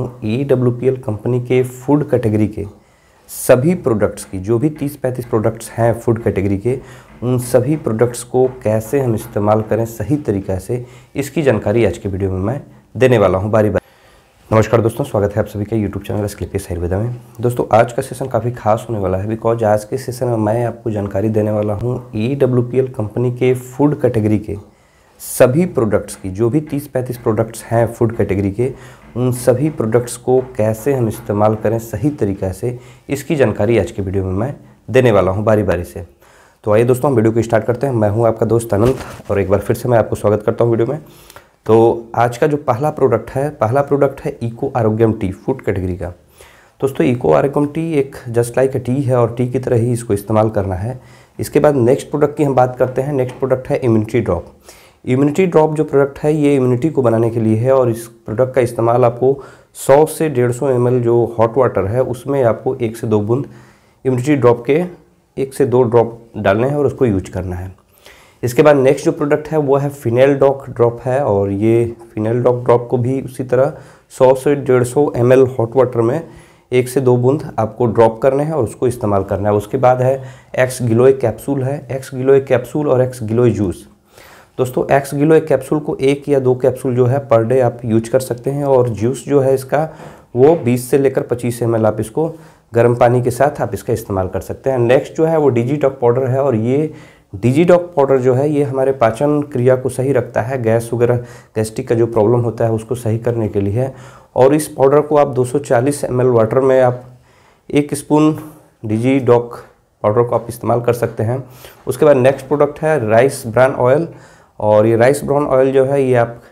हम E W P L company के food category के सभी प्रोडक्ट्स की जो भी तीस पैंतीस प्रोडक्ट्स हैं फूड कैटेगरी के उन सभी प्रोडक्ट्स को कैसे हम इस्तेमाल करें सही तरीक़े से इसकी जानकारी आज के वीडियो में मैं देने वाला हूँ बारी बारी नमस्कार दोस्तों स्वागत है आप सभी का यूट्यूब चैनल स्लिपेस आयुर्वेदा में दोस्तों आज का सेशन काफ़ी खास होने वाला है बिकॉज आज के सेशन में मैं आपको जानकारी देने वाला हूँ E W P L company के फूड कैटेगरी के सभी प्रोडक्ट्स की जो भी 30-35 प्रोडक्ट्स हैं फूड कैटेगरी के उन सभी प्रोडक्ट्स को कैसे हम इस्तेमाल करें सही तरीक़े से इसकी जानकारी आज के वीडियो में मैं देने वाला हूँ बारी बारी से तो आइए दोस्तों हम वीडियो को स्टार्ट करते हैं मैं हूँ आपका दोस्त अनंत और एक बार फिर से मैं आपको स्वागत करता हूँ वीडियो में तो आज का जो पहला प्रोडक्ट है पहला प्रोडक्ट है eco Arogyam tea food category का दोस्तों इको आरोग्यम टी एक जस्ट लाइक ए टी है और टी की तरह ही इसको इस्तेमाल करना है इसके बाद नेक्स्ट प्रोडक्ट की हम बात करते हैं नेक्स्ट प्रोडक्ट है इम्यूनिटी ड्रॉप इम्यूनिटी ड्रॉप जो प्रोडक्ट है ये इम्यूनिटी को बनाने के लिए है और इस प्रोडक्ट का इस्तेमाल आपको 100 से 150 सौ जो हॉट वाटर है उसमें आपको एक से दो बूंद इम्यूनिटी ड्रॉप के एक से दो ड्रॉप डालने हैं और उसको यूज करना है इसके बाद नेक्स्ट जो प्रोडक्ट है वो है फिनेल डॉक ड्रॉप है और ये फिनेल डॉक ड्रॉप को भी उसी तरह 100 से डेढ़ सौ हॉट वाटर में एक से दो बूंद आपको ड्रॉप करने हैं और उसको इस्तेमाल करना है उसके बाद है एक्स गिलोए कैप्सूल है एक्स गिलोए कैप्सूल और एक्स गिलोए जूस दोस्तों एक्स गिलो एक कैप्सूल को एक या दो कैप्सूल जो है पर डे आप यूज कर सकते हैं और जूस जो है इसका वो 20 से लेकर 25 एम आप इसको गर्म पानी के साथ आप इसका इस्तेमाल कर सकते हैं नेक्स्ट जो है वो डॉक पाउडर है और ये डॉक पाउडर जो है ये हमारे पाचन क्रिया को सही रखता है गैस वगैरह गैस्ट्रिक का जो प्रॉब्लम होता है उसको सही करने के लिए है और इस पाउडर को आप 240 सौ वाटर में आप एक स्पून डिजी डॉक पाउडर को आप इस्तेमाल कर सकते हैं उसके बाद नेक्स्ट प्रोडक्ट है राइस ब्रान ऑयल और ये राइस ब्राउन ऑयल जो है ये आप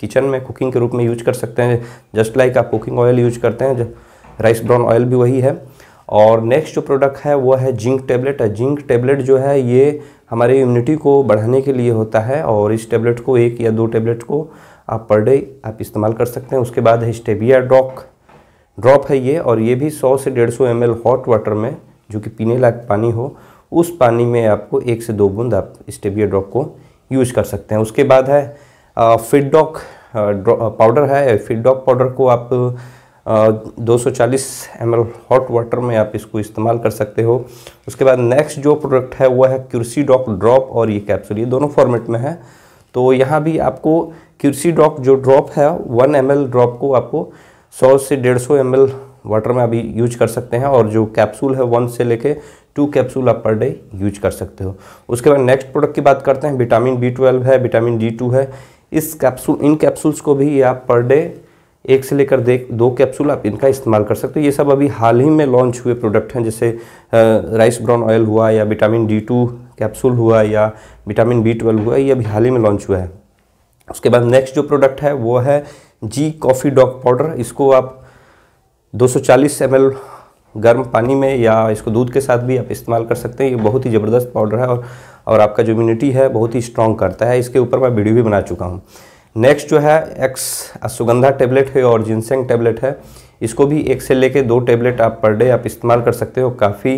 किचन में कुकिंग के रूप में यूज कर सकते हैं जस्ट लाइक आप कुकिंग ऑयल यूज करते हैं राइस ब्राउन ऑयल भी वही है और नेक्स्ट जो प्रोडक्ट है वो है जिंक टेबलेट जिंक टेबलेट जो है ये हमारे इम्यूनिटी को बढ़ाने के लिए होता है और इस टेबलेट को एक या दो टेबलेट को आप पर डे आप इस्तेमाल कर सकते हैं उसके बाद है स्टेबिया ड्रॉक ड्रॉप है ये और ये भी 100 से 150 सौ हॉट वाटर में जो कि पीने लायक पानी हो उस पानी में आपको एक से दो बूंद आप स्टेबिया ड्रॉप को यूज कर सकते हैं उसके बाद है फिडडॉक पाउडर है फिडडॉक पाउडर को आप दो सौ चालीस एम हॉट वाटर में आप इसको इस्तेमाल कर सकते हो उसके बाद नेक्स्ट जो प्रोडक्ट है वह है क्यूर्सी डॉक ड्रॉप और ये कैप्सूल ये दोनों फॉर्मेट में है तो यहाँ भी आपको क्यूर्सी डॉक जो ड्रॉप है वन एम ड्रॉप को आपको सौ से डेढ़ सौ एम वाटर में अभी यूज कर सकते हैं और जो कैप्सूल है वन से लेके टू कैप्सूल आप पर डे यूज कर सकते हो उसके बाद नेक्स्ट प्रोडक्ट की बात करते हैं विटामिन बी ट्वेल्व है विटामिन डी टू है इस कैप्सूल इन कैप्सूल्स को भी आप पर डे एक से लेकर दे दो कैप्सूल आप इनका इस्तेमाल कर सकते हो ये सब अभी हाल ही में लॉन्च हुए प्रोडक्ट हैं जैसे राइस ब्राउन ऑयल हुआ या विटामिन डी टू कैप्सूल हुआ या विटामिन बी ट्वेल्व हुआ ये अभी हाल ही में लॉन्च हुआ है उसके बाद नेक्स्ट जो प्रोडक्ट है वो है जी कॉफ़ी डॉग पाउडर इसको आप 240 सौ गर्म पानी में या इसको दूध के साथ भी आप इस्तेमाल कर सकते हैं ये बहुत ही ज़बरदस्त पाउडर है और और आपका जो इम्यूनिटी है बहुत ही स्ट्रॉन्ग करता है इसके ऊपर मैं वीडियो भी बना चुका हूँ नेक्स्ट जो है एक्स सुगंधा टेबलेट है और जिनसेंग टेबलेट है इसको भी एक से लेके दो टेबलेट आप पर डे आप इस्तेमाल कर सकते हो काफ़ी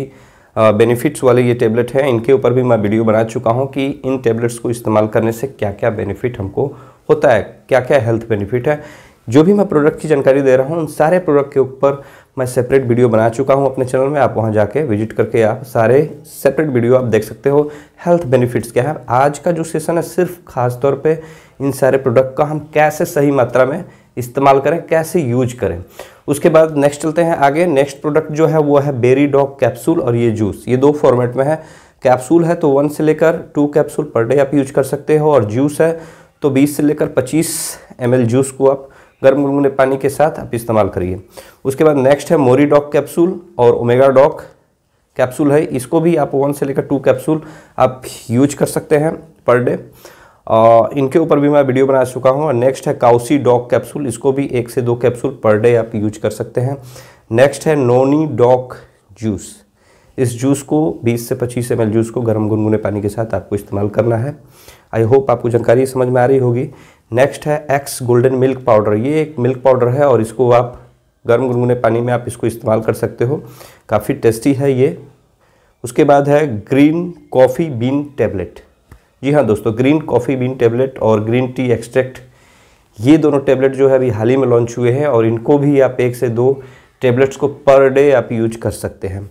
बेनिफिट्स वाले ये टेबलेट हैं इनके ऊपर भी मैं वीडियो बना चुका हूँ कि इन टेबलेट्स को इस्तेमाल करने से क्या क्या बेनिफिट हमको होता है क्या क्या हेल्थ बेनिफिट है जो भी मैं प्रोडक्ट की जानकारी दे रहा हूँ उन सारे प्रोडक्ट के ऊपर मैं सेपरेट वीडियो बना चुका हूँ अपने चैनल में आप वहाँ जाके विजिट करके आप सारे सेपरेट वीडियो आप देख सकते हो हेल्थ बेनिफिट्स क्या है आज का जो सेशन है सिर्फ खास तौर पे इन सारे प्रोडक्ट का हम कैसे सही मात्रा में इस्तेमाल करें कैसे यूज करें उसके बाद नेक्स्ट चलते हैं आगे नेक्स्ट प्रोडक्ट जो है वो है बेरी डॉग कैप्सूल और ये जूस ये दो फॉर्मेट में है कैप्सूल है तो वन से लेकर टू कैप्सूल पर डे आप यूज कर सकते हो और जूस है तो बीस से लेकर पच्चीस एम जूस को आप गर्म गुनगुने पानी के साथ आप इस्तेमाल करिए उसके बाद नेक्स्ट है मोरी डॉक कैप्सूल और ओमेगा डॉक कैप्सूल है इसको भी आप वन से लेकर टू कैप्सूल आप यूज कर सकते हैं पर डे इनके ऊपर भी मैं वीडियो बना चुका हूँ और नेक्स्ट है काउसी डॉक कैप्सूल इसको भी एक से दो कैप्सूल पर डे आप यूज कर सकते हैं नेक्स्ट है नोनी डॉक जूस इस जूस को 20 से 25 एम जूस को गर्म गुनगुने पानी के साथ आपको इस्तेमाल करना है आई होप आपको जानकारी समझ में आ रही होगी नेक्स्ट है एक्स गोल्डन मिल्क पाउडर ये एक मिल्क पाउडर है और इसको आप गर्म गुनगुने पानी में आप इसको इस्तेमाल कर सकते हो काफ़ी टेस्टी है ये उसके बाद है ग्रीन कॉफ़ी बीन टेबलेट जी हाँ दोस्तों ग्रीन कॉफ़ी बीन टेबलेट और ग्रीन टी एक्सट्रैक्ट ये दोनों टेबलेट जो है अभी हाल ही में लॉन्च हुए हैं और इनको भी आप एक से दो टेबलेट्स को पर डे आप यूज कर सकते हैं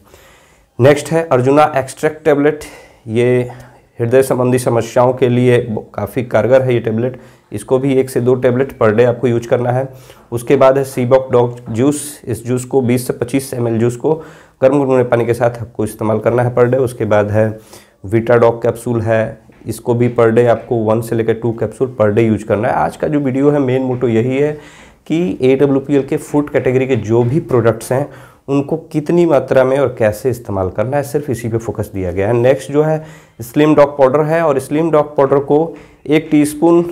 नेक्स्ट है अर्जुना एक्सट्रैक्ट टेबलेट ये हृदय संबंधी समस्याओं के लिए काफ़ी कारगर है ये टेबलेट इसको भी एक से दो टेबलेट पर डे आपको यूज करना है उसके बाद है सीबॉक डॉग जूस इस जूस को 20 से 25 एम जूस को गर्म गुनगुने पानी के साथ आपको इस्तेमाल करना है पर डे उसके बाद है वीटा डॉग कैप्सूल है इसको भी पर डे आपको वन से लेकर two capsule per day use करना है आज का जो वीडियो है मेन मोटो यही है कि ए के फूड कैटेगरी के जो भी प्रोडक्ट्स हैं उनको कितनी मात्रा में और कैसे इस्तेमाल करना है सिर्फ इसी पे फोकस दिया गया है नेक्स्ट जो है स्लिम डॉग पाउडर है और स्लिम डॉग पाउडर को एक टीस्पून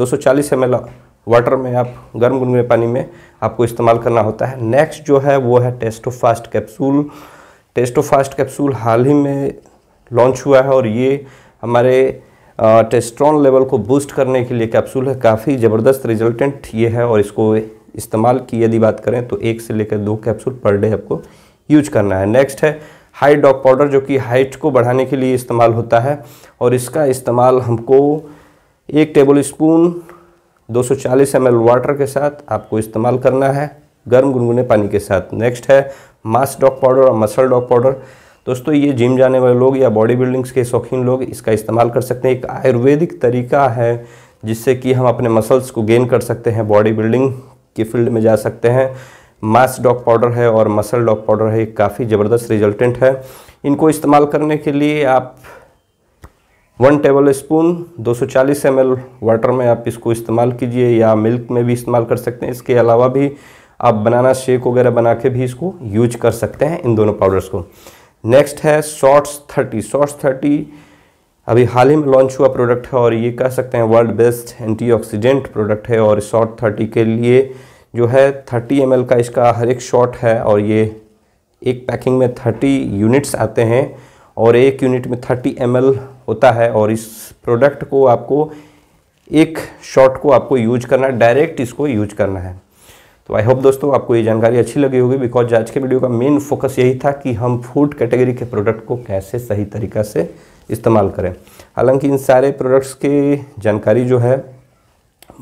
240 सौ वाटर में आप गर्म गुनगुने पानी में आपको इस्तेमाल करना होता है नेक्स्ट जो है वो है testo fast capsule testo fast capsule हाल ही में लॉन्च हुआ है और ये हमारे टेस्ट्रॉन लेवल को बूस्ट करने के लिए कैप्सूल है काफ़ी ज़बरदस्त रिजल्टेंट ये है और इसको इस्तेमाल की यदि बात करें तो एक से लेकर दो कैप्सूल पर डे आपको यूज करना है नेक्स्ट है हाई डॉग पाउडर जो कि हाइट को बढ़ाने के लिए इस्तेमाल होता है और इसका इस्तेमाल हमको एक टेबल स्पून दो सौ वाटर के साथ आपको इस्तेमाल करना है गर्म गुनगुने पानी के साथ नेक्स्ट है मास डॉग पाउडर और मसल डॉग पाउडर दोस्तों ये जिम जाने वाले लोग या बॉडी बिल्डिंग्स के शौकीन लोग इसका इस्तेमाल कर सकते हैं एक आयुर्वेदिक तरीका है जिससे कि हम अपने मसल्स को गेन कर सकते हैं बॉडी बिल्डिंग के फील्ड में जा सकते हैं मास डॉग पाउडर है और मसल डॉग पाउडर है काफ़ी ज़बरदस्त रिजल्टेंट है इनको इस्तेमाल करने के लिए आप वन टेबल स्पून 240 सौ वाटर में आप इसको इस्तेमाल कीजिए या मिल्क में भी इस्तेमाल कर सकते हैं इसके अलावा भी आप बनाना शेक वगैरह बना के भी इसको यूज कर सकते हैं इन दोनों पाउडर्स को नेक्स्ट है सॉट्स थर्टी सॉट्स थर्टी अभी हाल ही में लॉन्च हुआ प्रोडक्ट है और ये कह सकते हैं वर्ल्ड बेस्ट एंटीऑक्सीडेंट प्रोडक्ट है और शॉट थर्टी के लिए जो है थर्टी एम का इसका हर एक शॉट है और ये एक पैकिंग में थर्टी यूनिट्स आते हैं और एक यूनिट में थर्टी एम होता है और इस प्रोडक्ट को आपको एक शॉट को आपको यूज करना है डायरेक्ट इसको यूज करना है तो आई होप दोस्तों आपको ये जानकारी अच्छी लगी होगी बिकॉज आज के वीडियो का मेन फोकस यही था कि हम फूड कैटेगरी के प्रोडक्ट को कैसे सही तरीका से इस्तेमाल करें हालांकि इन सारे प्रोडक्ट्स की जानकारी जो है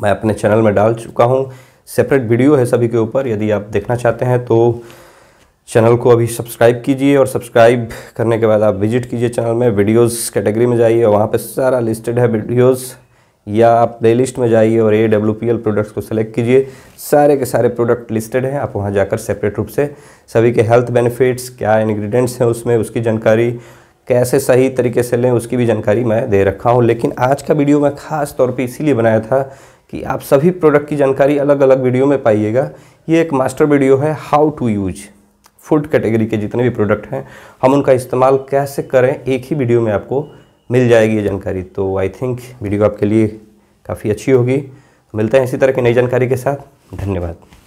मैं अपने चैनल में डाल चुका हूँ सेपरेट वीडियो है सभी के ऊपर यदि आप देखना चाहते हैं तो चैनल को अभी सब्सक्राइब कीजिए और सब्सक्राइब करने के बाद आप विजिट कीजिए चैनल में वीडियोस कैटेगरी में जाइए और वहाँ पे सारा लिस्टेड है वीडियोस या आप प्ले लिस्ट में जाइए और A W P L products को सेलेक्ट कीजिए सारे के सारे प्रोडक्ट लिस्टेड हैं आप वहाँ जाकर सेपरेट रूप से सभी के हेल्थ बेनिफिट्स क्या इन्ग्रीडियंट्स हैं उसमें उसकी जानकारी कैसे सही तरीके से लें उसकी भी जानकारी मैं दे रखा हूँ लेकिन आज का वीडियो मैं ख़ास तौर पर इसीलिए बनाया था कि आप सभी प्रोडक्ट की जानकारी अलग अलग वीडियो में पाइएगा ये एक मास्टर वीडियो है how to use food category के जितने भी प्रोडक्ट हैं हम उनका इस्तेमाल कैसे करें एक ही वीडियो में आपको मिल जाएगी ये जानकारी तो आई थिंक वीडियो आपके लिए काफ़ी अच्छी होगी मिलते हैं इसी तरह की नई जानकारी के साथ धन्यवाद